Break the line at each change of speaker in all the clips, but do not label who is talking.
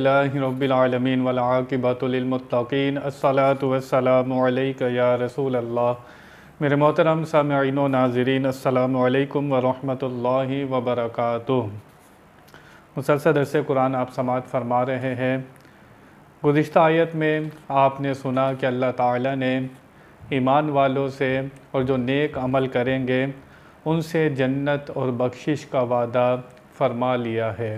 रबीआलमीन वलाक़िबतमतिन या रसूल अल्लाह मेरे मोहतरम सामीन नाजरीन अल्लाम वरहि वबरक मुसलसल दरस कुरान आप समात फरमा रहे हैं गुज्त आयत में आपने सुना कि अल्लाह ताला ने ईमान वालों से और जो नेक अमल करेंगे उनसे जन्नत और बख्शिश का वादा फरमा लिया है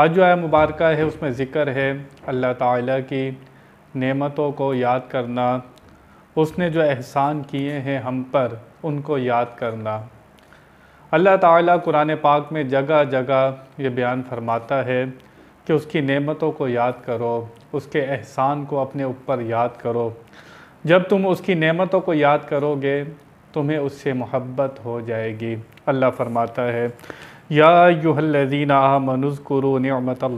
आज जो आया मुबारक है उसमें ज़िक्र है अल्लाह ताला की नेमतों को याद करना उसने जो एहसान किए हैं हम पर उनको याद करना अल्लाह ताला कुरान पाक में जगह जगह ये बयान फरमाता है कि उसकी नेमतों को याद करो उसके एहसान को अपने ऊपर याद करो जब तुम उसकी नेमतों को याद करोगे तुम्हें उससे मोहब्बत हो जाएगी अल्लाह फरमाता है याहल्लिन मनज़कुरु नमतम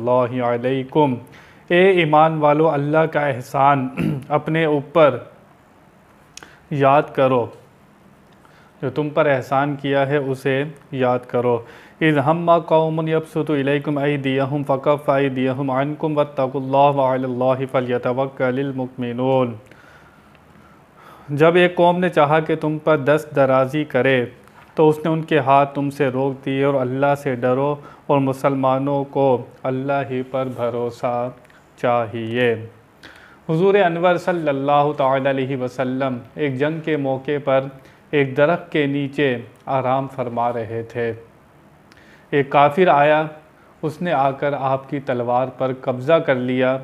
ए ईमान वालो अल्लाह का एहसान अपने ऊपर याद करो जो तुम पर एहसान किया है उसे याद करो इज़ हम कौमन यबसतम आई दिया हम फ़कफ़ आई दिया दियम अनकुम वतफ़लमकमिन जब एक कौम ने चाहा कि तुम पर दस दराजी करे तो उसने उनके हाथ तुमसे रोक दिए और अल्लाह से डरो और मुसलमानों को अल्लाह ही पर भरोसा चाहिए हुजूर अनवर सल्लल्लाहु अलैहि वसल्लम एक जंग के मौके पर एक दरख्त के नीचे आराम फरमा रहे थे एक काफिर आया उसने आकर आपकी तलवार पर कब्ज़ा कर लिया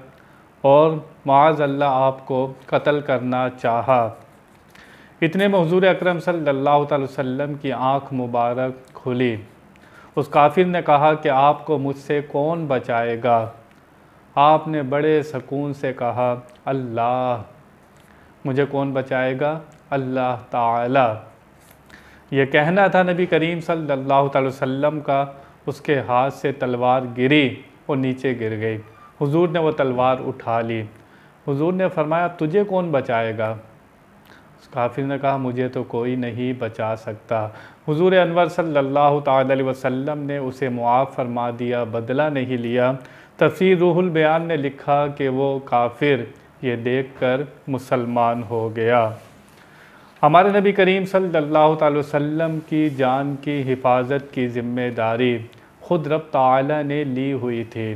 और माज़ अल्लाह आपको कत्ल करना चाहा इतने में हजूर अक्रम सल्लाम की आँख मुबारक खुली उस काफिर ने कहा कि आपको मुझसे कौन बचाएगा आपने बड़े सकून से कहा अल्लाह मुझे कौन बचाएगा अल्लाह ताला ये कहना था नबी करीम सल्लल्लाहु अलैहि वसल्लम का उसके हाथ से तलवार गिरी और नीचे गिर गई हुजूर ने वो तलवार उठा ली हुजूर ने फरमाया तुझे कौन बचाएगा काफिर ने कहा मुझे तो कोई नहीं बचा सकता हुजूर अनवर सल्लल्लाहु अलैहि वसल्लम ने उसे मुआफ़ फरमा दिया बदला नहीं लिया तफसर रूहुल बयान ने लिखा कि वो काफिर ये देखकर मुसलमान हो गया हमारे नबी करीम सल्लल्लाहु अलैहि वसल्लम की जान की हिफाजत की ज़िम्मेदारी ख़ुद रब ताला ने ली हुई थी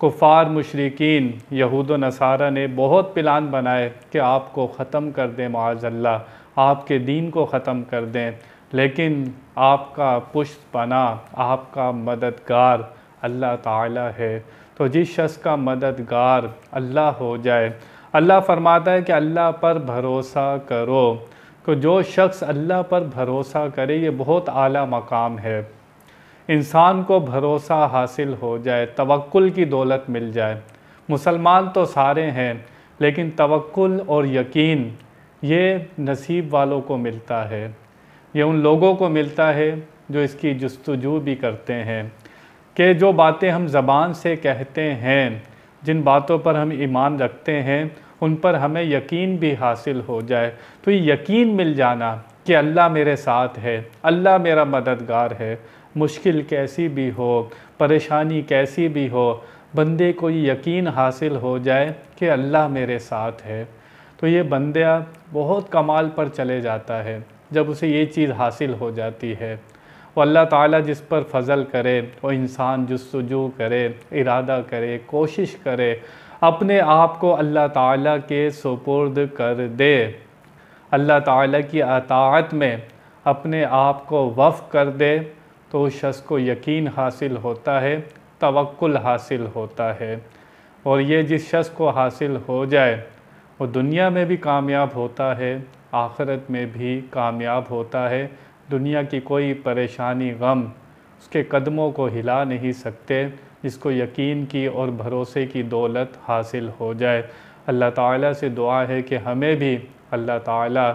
कुफार मशरकिन यहूद नसारा ने बहुत प्लान बनाए कि आपको ख़त्म कर दें माजल्ला आपके दीन को ख़त्म कर दें लेकिन आपका पुश्त पना आपका मददगार अल्लाह ताला है तो जिस शख्स का मददगार अल्लाह हो जाए अल्लाह फरमाता है कि अल्लाह पर भरोसा करो तो जो शख्स अल्लाह पर भरोसा करे ये बहुत आला मकाम है इंसान को भरोसा हासिल हो जाए तवक्ल की दौलत मिल जाए मुसलमान तो सारे हैं लेकिन तवक्ल और यकीन ये नसीब वालों को मिलता है ये उन लोगों को मिलता है जो इसकी जस्तजू भी करते हैं कि जो बातें हम ज़बान से कहते हैं जिन बातों पर हम ईमान रखते हैं उन पर हमें यकीन भी हासिल हो जाए तो ये यकीन मिल जाना कि अल्लाह मेरे साथ है अल्लाह मेरा मददगार है मुश्किल कैसी भी हो परेशानी कैसी भी हो बंदे को यकीन हासिल हो जाए कि अल्लाह मेरे साथ है तो ये बंदा बहुत कमाल पर चले जाता है जब उसे ये चीज़ हासिल हो जाती है वो अल्लाह ताला जिस पर फजल करे वो इंसान जस्तजू करे इरादा करे कोशिश करे अपने आप को अल्लाह ताला के सुपुर्द कर दे अल्लाह ताला की अतात में अपने आप को वफ़ कर दे तो उस शख्स को यकीन हासिल होता है तवक्ल हासिल होता है और ये जिस शख्स को हासिल हो जाए वो दुनिया में भी कामयाब होता है आखरत में भी कामयाब होता है दुनिया की कोई परेशानी गम उसके कदमों को हिला नहीं सकते जिसको यकीन की और भरोसे की दौलत हासिल हो जाए अल्लाह ताला से दुआ है कि हमें भी अल्लाह ताला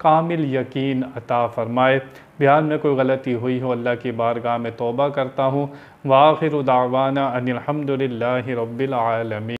कामिल यकीन अता फ़रमाए बयान में कोई गलती हुई हो अल्लाह की बारगाह में तोबा करता हूँ वाखिर उदावाना अनिलहमदिल्ला रबालमी